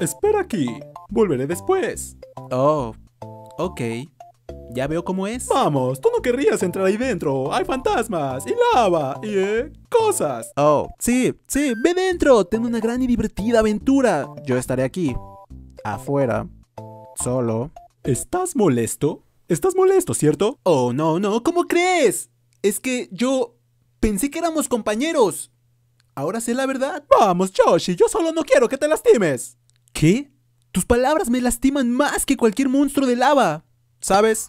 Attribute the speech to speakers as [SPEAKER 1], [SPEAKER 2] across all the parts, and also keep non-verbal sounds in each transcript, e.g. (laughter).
[SPEAKER 1] Espera aquí. Volveré después. Oh, ok. Ya veo cómo es. Vamos, tú no querrías entrar ahí dentro. Hay fantasmas y lava y eh, cosas. Oh, sí, sí, ve dentro. tengo una gran y divertida aventura. Yo estaré aquí. Afuera. Solo. ¿Estás molesto? ¿Estás molesto, cierto? Oh, no, no, ¿cómo crees? Es que yo pensé que éramos compañeros. Ahora sé la verdad. Vamos, Yoshi, yo solo no quiero que te lastimes. ¿Qué? Tus palabras me lastiman más que cualquier monstruo de lava, ¿sabes?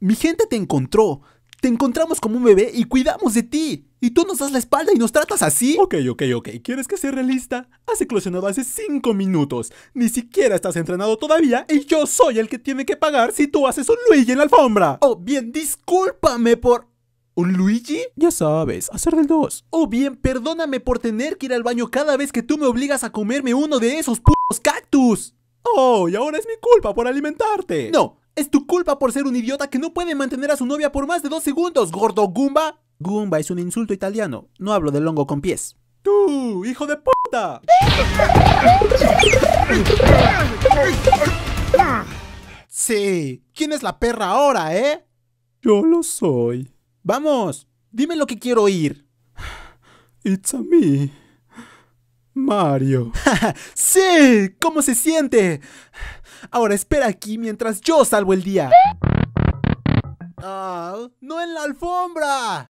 [SPEAKER 1] Mi gente te encontró. Te encontramos como un bebé y cuidamos de ti. Y tú nos das la espalda y nos tratas así. Ok, ok, ok. ¿Quieres que sea realista? Has eclosionado hace 5 minutos. Ni siquiera estás entrenado todavía y yo soy el que tiene que pagar si tú haces un Luigi en la alfombra. Oh, bien, discúlpame por... ¿Un Luigi? Ya sabes, hacer del dos. Oh bien, perdóname por tener que ir al baño cada vez que tú me obligas a comerme uno de esos putos cactus. Oh, y ahora es mi culpa por alimentarte. No, es tu culpa por ser un idiota que no puede mantener a su novia por más de dos segundos, gordo Goomba. Goomba es un insulto italiano. No hablo del hongo con pies. ¡Tú, hijo de puta! Sí, ¿quién es la perra ahora, eh? Yo lo soy. Vamos, dime lo que quiero oír. It's a me. Mario. (laughs) ¡Sí! ¿Cómo se siente? Ahora espera aquí mientras yo salvo el día. Ah, no en la alfombra.